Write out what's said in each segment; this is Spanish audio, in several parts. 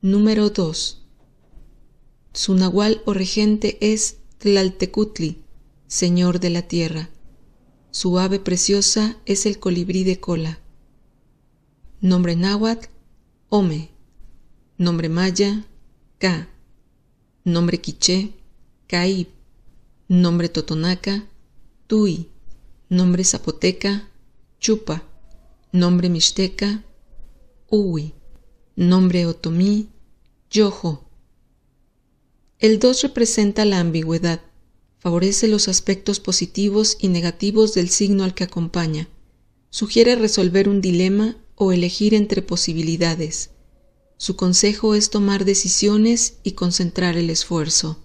Número 2. Su nahual o regente es Tlaltecutli, señor de la tierra. Su ave preciosa es el colibrí de cola. Nombre náhuatl, Ome. Nombre maya, Ka. Nombre quiché, Caib. Nombre totonaca, Tui. Nombre zapoteca, Chupa. Nombre mixteca, Uwi. Nombre otomí, yojo. El 2 representa la ambigüedad, favorece los aspectos positivos y negativos del signo al que acompaña, sugiere resolver un dilema o elegir entre posibilidades. Su consejo es tomar decisiones y concentrar el esfuerzo.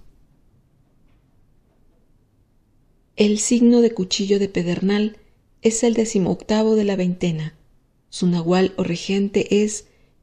El signo de cuchillo de pedernal es el decimoctavo de la veintena. Su nahual o regente es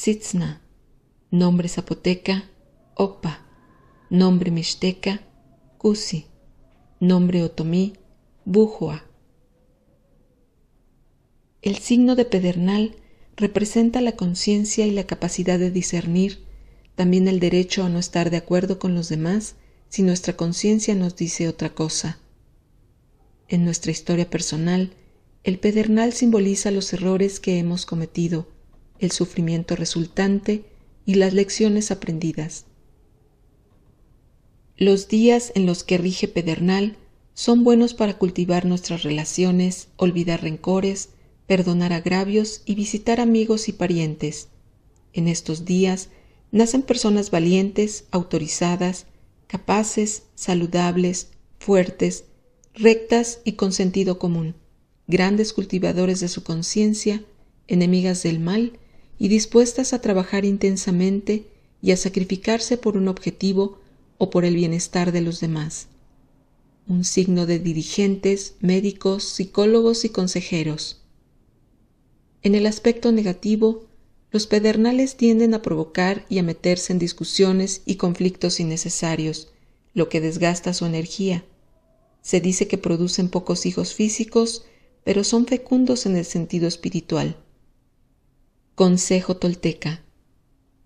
Sitzna, nombre zapoteca, Opa, nombre mixteca, Kusi, nombre otomí, Bujua. El signo de pedernal representa la conciencia y la capacidad de discernir, también el derecho a no estar de acuerdo con los demás si nuestra conciencia nos dice otra cosa. En nuestra historia personal, el pedernal simboliza los errores que hemos cometido, el sufrimiento resultante y las lecciones aprendidas. Los días en los que rige Pedernal son buenos para cultivar nuestras relaciones, olvidar rencores, perdonar agravios y visitar amigos y parientes. En estos días nacen personas valientes, autorizadas, capaces, saludables, fuertes, rectas y con sentido común, grandes cultivadores de su conciencia, enemigas del mal y dispuestas a trabajar intensamente y a sacrificarse por un objetivo o por el bienestar de los demás. Un signo de dirigentes, médicos, psicólogos y consejeros. En el aspecto negativo, los pedernales tienden a provocar y a meterse en discusiones y conflictos innecesarios, lo que desgasta su energía. Se dice que producen pocos hijos físicos, pero son fecundos en el sentido espiritual. Consejo Tolteca.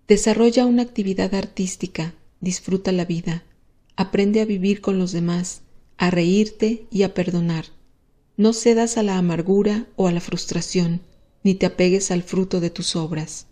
Desarrolla una actividad artística, disfruta la vida, aprende a vivir con los demás, a reírte y a perdonar. No cedas a la amargura o a la frustración, ni te apegues al fruto de tus obras.